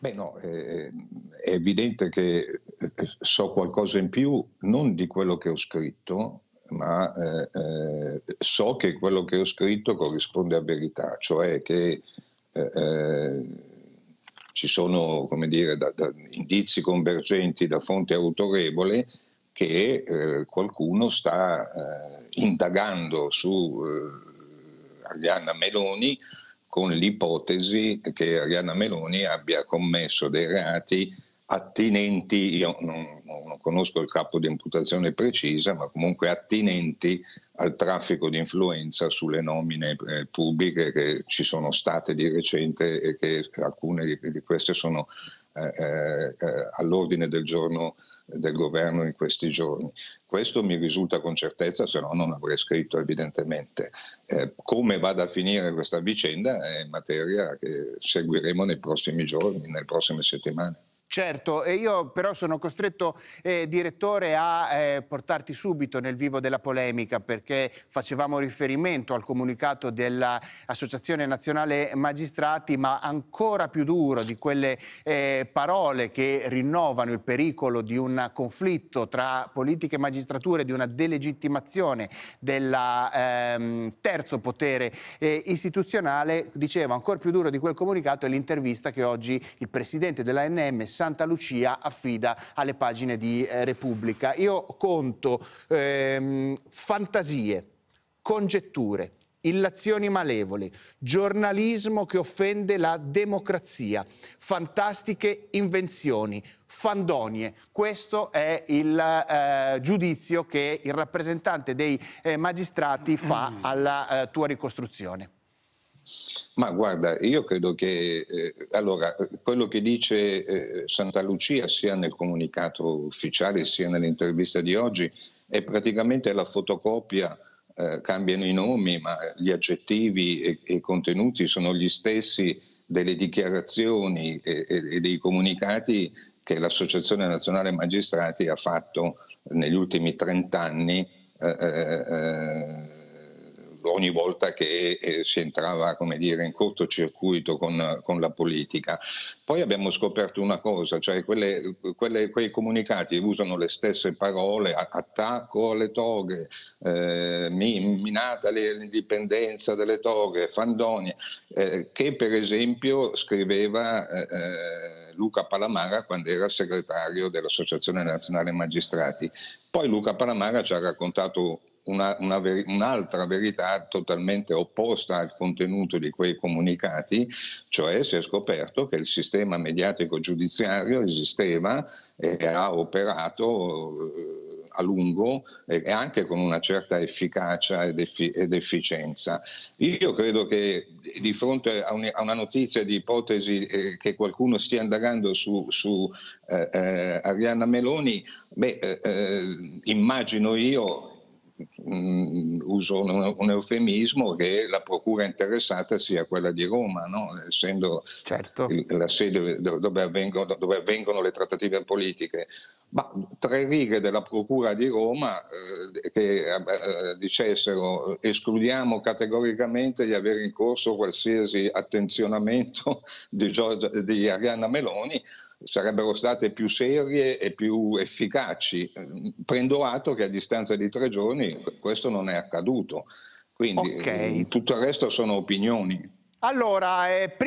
Beh no, eh, eh, è evidente che so qualcosa in più, non di quello che ho scritto, ma eh, so che quello che ho scritto corrisponde a verità, cioè che ci sono dire, da, da indizi convergenti da fonte autorevole che qualcuno sta indagando su Arianna Meloni con l'ipotesi che Arianna Meloni abbia commesso dei reati attinenti, io non, non conosco il capo di imputazione precisa, ma comunque attinenti al traffico di influenza sulle nomine eh, pubbliche che ci sono state di recente e che alcune di queste sono eh, eh, eh, all'ordine del giorno eh, del governo in questi giorni. Questo mi risulta con certezza, se no non avrei scritto evidentemente. Eh, come vada a finire questa vicenda è materia che seguiremo nei prossimi giorni, nelle prossime settimane. Certo, io però sono costretto, eh, direttore, a eh, portarti subito nel vivo della polemica perché facevamo riferimento al comunicato dell'Associazione Nazionale Magistrati, ma ancora più duro di quelle eh, parole che rinnovano il pericolo di un conflitto tra politica e magistratura e di una delegittimazione del ehm, terzo potere eh, istituzionale. Dicevo, ancora più duro di quel comunicato è l'intervista che oggi il presidente dell'ANM Santa Lucia affida alle pagine di eh, Repubblica. Io conto ehm, fantasie, congetture, illazioni malevoli, giornalismo che offende la democrazia, fantastiche invenzioni, fandonie. Questo è il eh, giudizio che il rappresentante dei eh, magistrati fa alla eh, tua ricostruzione. Ma guarda, io credo che eh, allora, quello che dice eh, Santa Lucia sia nel comunicato ufficiale sia nell'intervista di oggi è praticamente la fotocopia, eh, cambiano i nomi, ma gli aggettivi e, i contenuti sono gli stessi delle dichiarazioni e, e dei comunicati che l'Associazione Nazionale Magistrati ha fatto negli ultimi 30 anni eh, eh, eh ogni volta che eh, si entrava dire, in cortocircuito con, con, la politica. Poi abbiamo scoperto una cosa, cioè quelle, quelle, quei comunicati usano le stesse parole, attacco alle toghe, eh, minata l'indipendenza delle toghe, Fandoni, eh, che per esempio scriveva... Eh, eh, Luca Palamara quando era segretario dell'Associazione Nazionale Magistrati. Poi Luca Palamara ci ha raccontato una, una ver- un'altra verità totalmente opposta al contenuto di quei comunicati, cioè si è scoperto che il sistema mediatico giudiziario esisteva e ha operato eh, a lungo e anche con una certa efficacia ed, effi- ed efficienza. Io credo che di fronte a, un- a una notizia di ipotesi eh, che qualcuno stia indagando su, su eh, eh, Arianna Meloni, beh, eh, eh, immagino io Mm, uso un, un, eufemismo, che la procura interessata sia quella di Roma, no? essendo certo. la sede dove avvengono, dove avvengono, le trattative politiche. Ma tre righe della Procura di Roma eh, che eh, dicessero escludiamo categoricamente di avere in corso qualsiasi attenzionamento di, Giorgia, di Arianna Meloni, sarebbero state più serie e più efficaci. Prendo atto che a distanza di tre giorni questo non è accaduto. Quindi okay. Mm, tutto il resto sono opinioni. Allora, eh, prima...